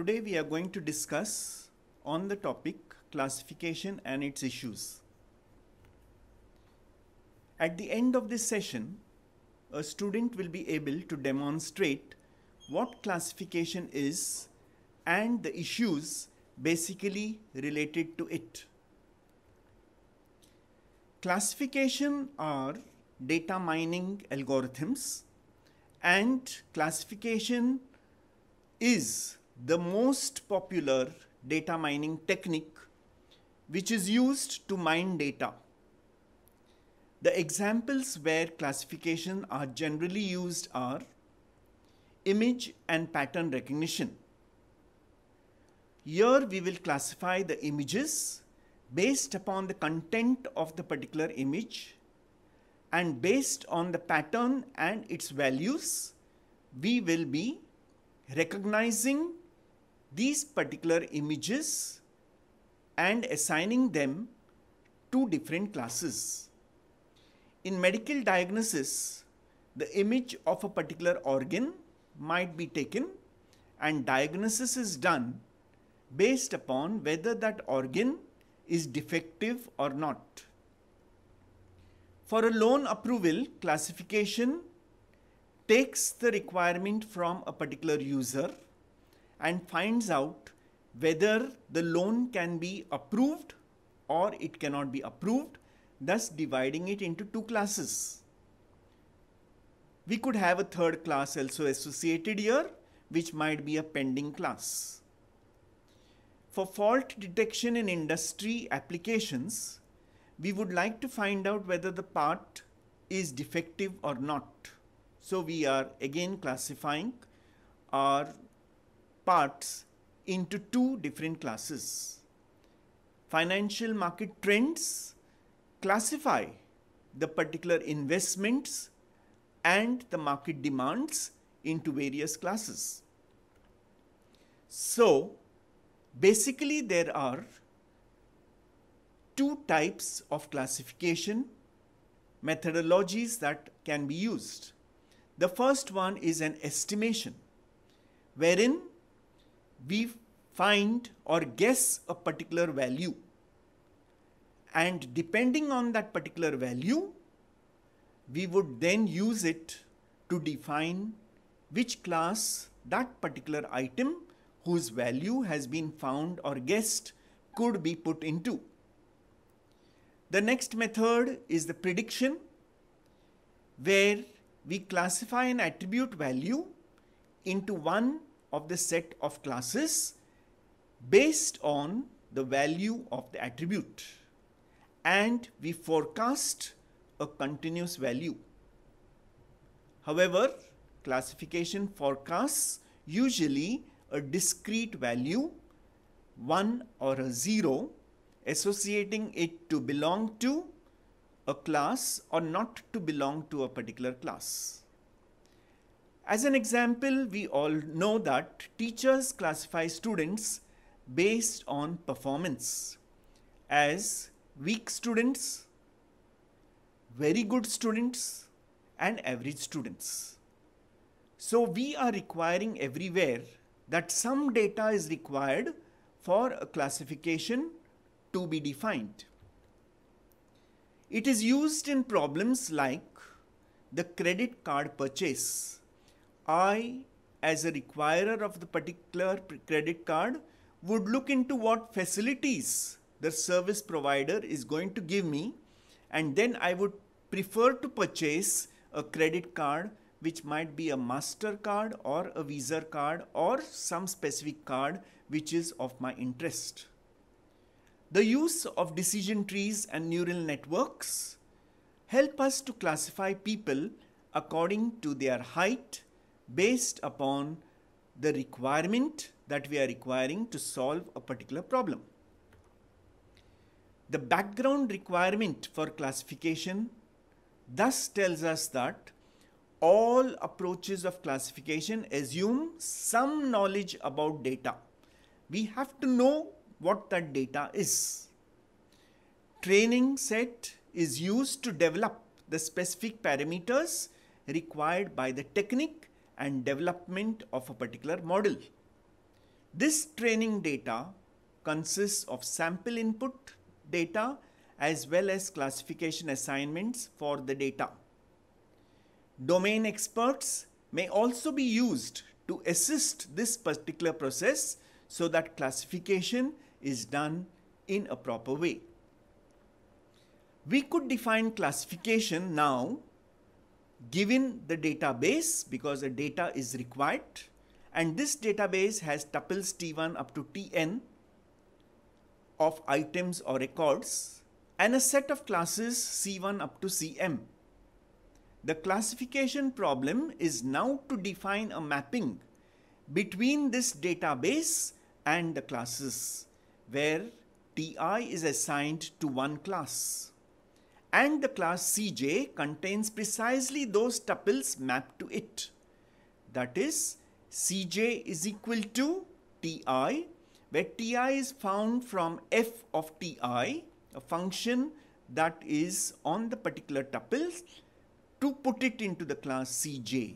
Today we are going to discuss on the topic classification and its issues. At the end of this session, a student will be able to demonstrate what classification is and the issues basically related to it. Classification are data mining algorithms and classification is the most popular data mining technique which is used to mine data. The examples where classification are generally used are image and pattern recognition. Here we will classify the images based upon the content of the particular image and based on the pattern and its values, we will be recognizing these particular images and assigning them to different classes. In medical diagnosis, the image of a particular organ might be taken and diagnosis is done based upon whether that organ is defective or not. For a loan approval, classification takes the requirement from a particular user and finds out whether the loan can be approved or it cannot be approved, thus dividing it into two classes. We could have a third class also associated here, which might be a pending class. For fault detection in industry applications, we would like to find out whether the part is defective or not. So we are again classifying our parts into two different classes. Financial market trends classify the particular investments and the market demands into various classes. So, basically there are two types of classification methodologies that can be used. The first one is an estimation, wherein we find or guess a particular value. And depending on that particular value, we would then use it to define which class that particular item whose value has been found or guessed could be put into. The next method is the prediction where we classify an attribute value into one of the set of classes based on the value of the attribute and we forecast a continuous value. However, classification forecasts usually a discrete value 1 or a 0 associating it to belong to a class or not to belong to a particular class. As an example, we all know that teachers classify students based on performance as weak students, very good students, and average students. So we are requiring everywhere that some data is required for a classification to be defined. It is used in problems like the credit card purchase I, as a requirer of the particular credit card, would look into what facilities the service provider is going to give me, and then I would prefer to purchase a credit card which might be a MasterCard or a Visa card or some specific card which is of my interest. The use of decision trees and neural networks help us to classify people according to their height, based upon the requirement that we are requiring to solve a particular problem. The background requirement for classification thus tells us that all approaches of classification assume some knowledge about data. We have to know what that data is. Training set is used to develop the specific parameters required by the technique and development of a particular model. This training data consists of sample input data as well as classification assignments for the data. Domain experts may also be used to assist this particular process so that classification is done in a proper way. We could define classification now given the database because the data is required and this database has tuples t1 up to tn of items or records and a set of classes c1 up to cm. The classification problem is now to define a mapping between this database and the classes where ti is assigned to one class and the class Cj contains precisely those tuples mapped to it. That is, Cj is equal to Ti, where Ti is found from f of Ti, a function that is on the particular tuples, to put it into the class Cj,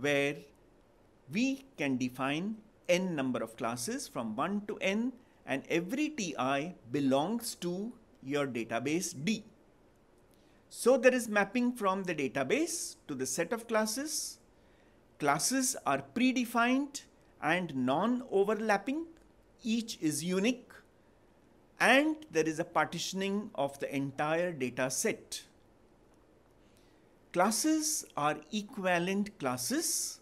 where we can define n number of classes from 1 to n and every Ti belongs to your database D. So there is mapping from the database to the set of classes. Classes are predefined and non-overlapping. Each is unique. And there is a partitioning of the entire data set. Classes are equivalent classes.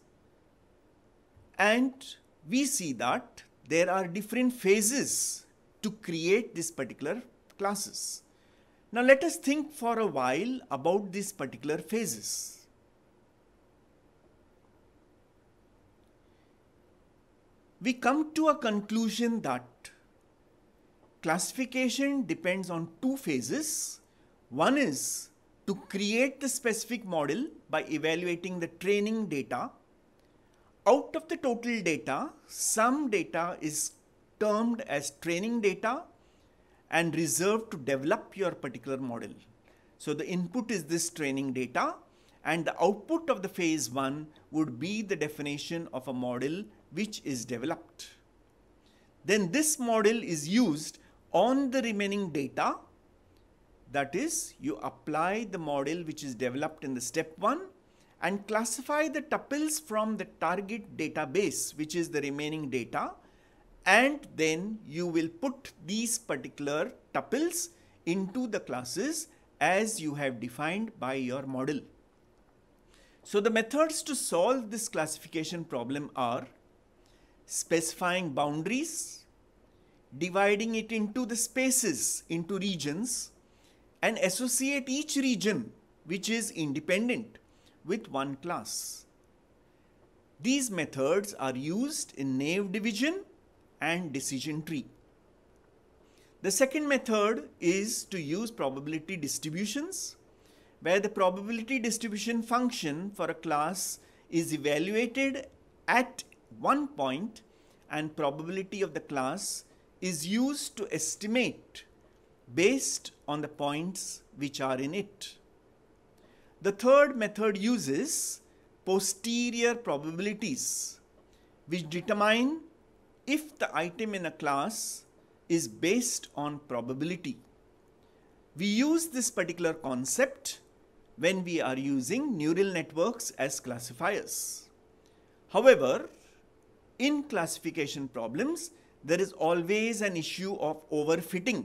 And we see that there are different phases to create this particular classes. Now let us think for a while about these particular phases. we come to a conclusion that classification depends on two phases. One is to create the specific model by evaluating the training data. Out of the total data, some data is termed as training data and reserved to develop your particular model. So the input is this training data and the output of the phase one would be the definition of a model which is developed. Then this model is used on the remaining data. That is, you apply the model which is developed in the step one and classify the tuples from the target database, which is the remaining data and then you will put these particular tuples into the classes as you have defined by your model. So the methods to solve this classification problem are specifying boundaries, dividing it into the spaces, into regions, and associate each region, which is independent, with one class. These methods are used in naive division and decision tree. The second method is to use probability distributions where the probability distribution function for a class is evaluated at one point and probability of the class is used to estimate based on the points which are in it. The third method uses posterior probabilities which determine if the item in a class is based on probability. We use this particular concept when we are using neural networks as classifiers. However, in classification problems, there is always an issue of overfitting,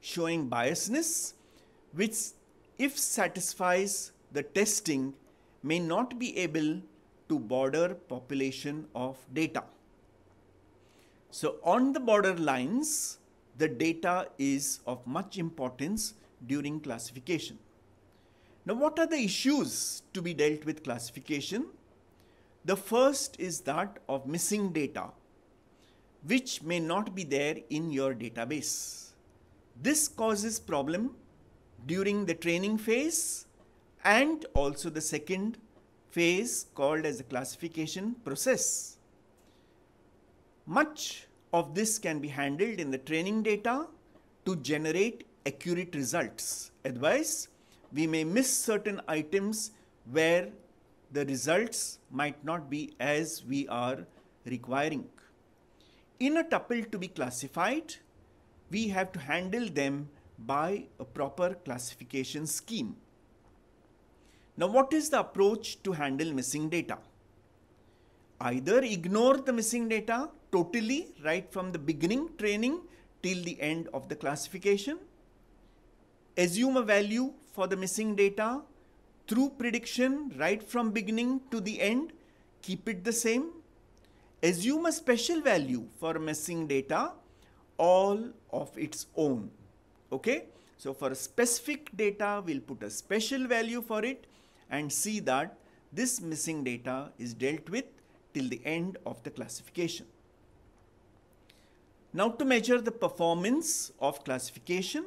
showing biasness, which if satisfies the testing may not be able to border population of data. So on the border lines, the data is of much importance during classification. Now, what are the issues to be dealt with classification? The first is that of missing data, which may not be there in your database. This causes problem during the training phase and also the second phase called as the classification process. Much of this can be handled in the training data to generate accurate results. Otherwise, we may miss certain items where the results might not be as we are requiring. In a tuple to be classified, we have to handle them by a proper classification scheme. Now, what is the approach to handle missing data? Either ignore the missing data totally right from the beginning training till the end of the classification. Assume a value for the missing data through prediction right from beginning to the end, keep it the same. Assume a special value for missing data all of its own. Okay, so for specific data, we'll put a special value for it and see that this missing data is dealt with till the end of the classification. Now to measure the performance of classification,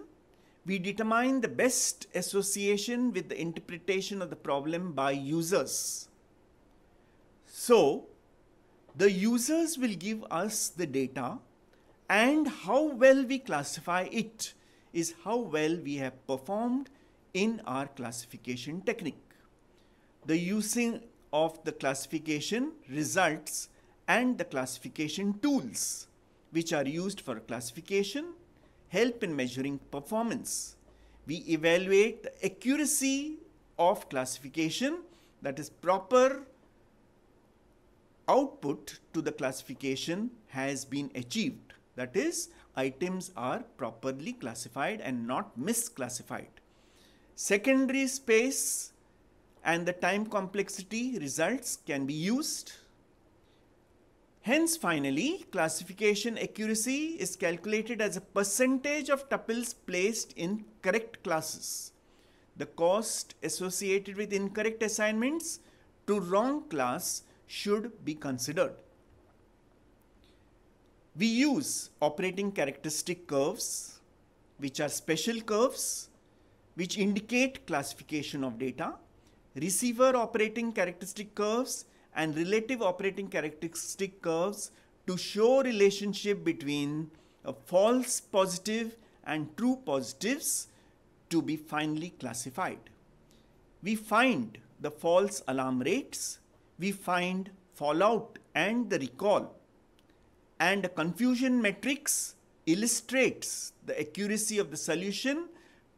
we determine the best association with the interpretation of the problem by users. So, the users will give us the data and how well we classify it is how well we have performed in our classification technique. The using of the classification results and the classification tools which are used for classification, help in measuring performance. We evaluate the accuracy of classification, that is, proper output to the classification has been achieved. That is, items are properly classified and not misclassified. Secondary space and the time complexity results can be used Hence, finally, classification accuracy is calculated as a percentage of tuples placed in correct classes. The cost associated with incorrect assignments to wrong class should be considered. We use operating characteristic curves, which are special curves, which indicate classification of data, receiver operating characteristic curves, and relative operating characteristic curves to show relationship between a uh, false positive and true positives to be finally classified. We find the false alarm rates, we find fallout and the recall, and a confusion matrix illustrates the accuracy of the solution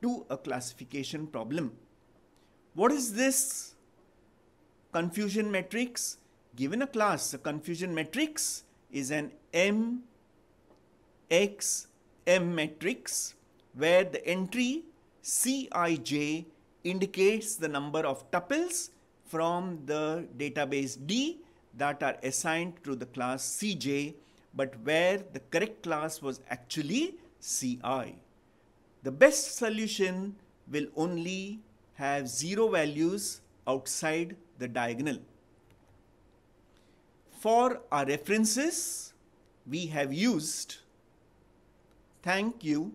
to a classification problem. What is this confusion matrix given a class a confusion matrix is an m x m matrix where the entry cij indicates the number of tuples from the database D that are assigned to the class CJ but where the correct class was actually CI. The best solution will only have zero values outside the diagonal. For our references, we have used thank you